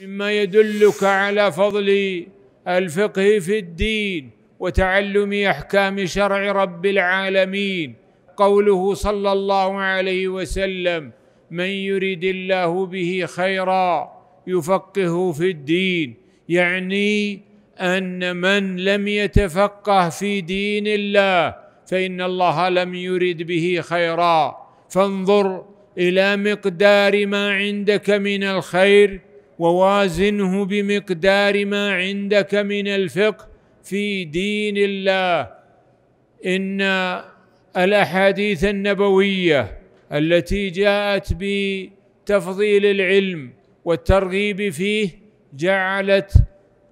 مما يدلك على فضل الفقه في الدين وتعلم احكام شرع رب العالمين قوله صلى الله عليه وسلم من يرد الله به خيرا يفقهه في الدين يعني ان من لم يتفقه في دين الله فان الله لم يرد به خيرا فانظر الى مقدار ما عندك من الخير ووازنه بمقدار ما عندك من الفقه في دين الله ان الاحاديث النبويه التي جاءت بتفضيل العلم والترغيب فيه جعلت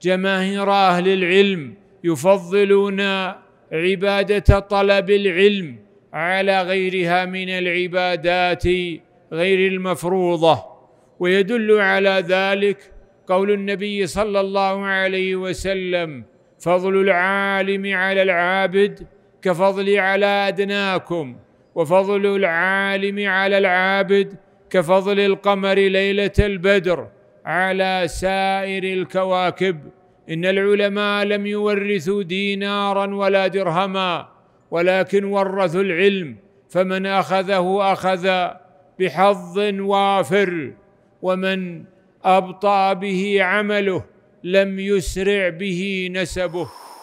جماهير اهل العلم يفضلون عباده طلب العلم على غيرها من العبادات غير المفروضه ويدل على ذلك قول النبي صلى الله عليه وسلم فضل العالم على العابد كفضلي على أدناكم وفضل العالم على العابد كفضل القمر ليلة البدر على سائر الكواكب إن العلماء لم يورثوا دينارا ولا درهما ولكن ورثوا العلم فمن أخذه أخذ بحظ وافر ومن ابطا به عمله لم يسرع به نسبه